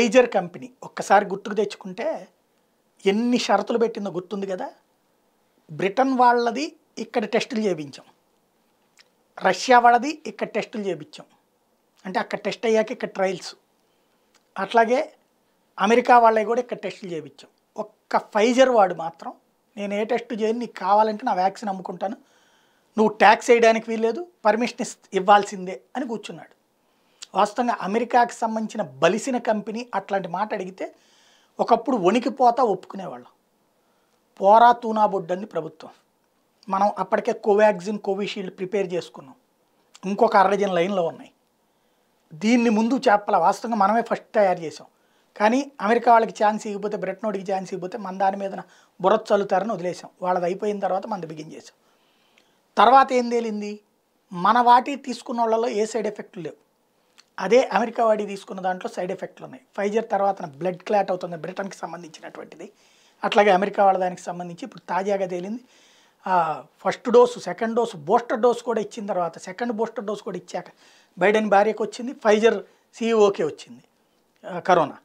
Pfizer company ఒక్కసారి గుర్తుకు తెచ్చుకుంటే ఎన్ని షరతులు పెట్టిందో గుర్తుంది కదా బ్రిటన్ వాళ్ళది ఇక్కడ టెస్టులు చేయించాం రష్యా వాళ్ళది ఇక్కడ టెస్టులు చేయించాం అంటే అక్కడ టెస్ట్ అయ్యాక ఇక్కడ ట్రయల్స్ అట్లాగే అమెరికా వాళ్ళవి కూడా ఇక్కడ టెస్టులు చేయించాం ఒక్క ఫైజర్ వాడు మాత్రం నేను ఏ టెస్ట్ చేయను నీకు కావాలంటే నా వ్యాక్సిన్ అమ్ముకుంటాను నువ్వు ట్యాక్స్ వేయడానికి వీల్లేదు పర్మిషన్ ఇవ్వాల్సిందే అని కూర్చున్నాడు వాస్తవంగా అమెరికాకి సంబంధించిన బలిసిన కంపెనీ అట్లాంటి మాట అడిగితే ఒకప్పుడు వణికిపోతా ఒప్పుకునేవాళ్ళం పోరా తూనా బొడ్డంది ప్రభుత్వం మనం అప్పటికే కోవాక్సిన్ కోవిషీల్డ్ ప్రిపేర్ చేసుకున్నాం ఇంకొక అరడజన్ లైన్లో ఉన్నాయి దీన్ని ముందు చెప్పాల వాస్తవంగా మనమే ఫస్ట్ తయారు చేసాం కానీ అమెరికా వాళ్ళకి ఛాన్స్ ఇవ్వకపోతే బ్రిటనోడికి ఛాన్స్ ఇవ్వకపోతే మన దాని మీద బుర్ర చల్లుతారని వదిలేసాం వాళ్ళది అయిపోయిన తర్వాత మంది బిగిన్ చేసాం తర్వాత ఏం తేలింది మన వాటి తీసుకున్న వాళ్ళలో ఏ సైడ్ ఎఫెక్ట్లు లేవు అదే అమెరికా వాడి తీసుకున్న దాంట్లో సైడ్ ఎఫెక్ట్లు ఉన్నాయి ఫైజర్ తర్వాత బ్లడ్ క్లాట్ అవుతుంది బ్రిటన్కి సంబంధించినటువంటిది అట్లాగే అమెరికా వాళ్ళ దానికి సంబంధించి ఇప్పుడు తాజాగా తేలింది first dose second dose booster dose కూడా ఇచ్చిన తర్వాత సెకండ్ బూస్టర్ డోసు కూడా ఇచ్చాక బైడెన్ భార్యకు వచ్చింది ఫైజర్ సీఈఓకే e వచ్చింది కరోనా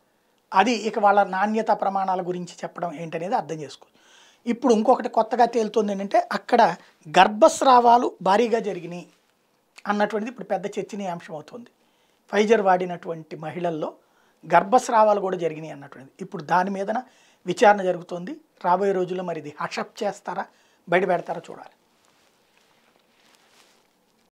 అది ఇక వాళ్ళ నాణ్యత ప్రమాణాల గురించి చెప్పడం ఏంటనేది అర్థం చేసుకోవచ్చు ఇప్పుడు ఇంకొకటి కొత్తగా తేలుతుంది ఏంటంటే అక్కడ గర్భస్రావాలు భారీగా జరిగినాయి అన్నటువంటిది ఇప్పుడు పెద్ద చర్చనీయాంశం అవుతుంది ఫైజర్ వాడినటువంటి మహిళల్లో గర్భస్రావాలు కూడా జరిగినాయి అన్నటువంటిది ఇప్పుడు దాని మీదన విచారణ జరుగుతోంది రాబోయే రోజుల్లో మరి ఇది హషప్ చేస్తారా బయట పెడతారా చూడాలి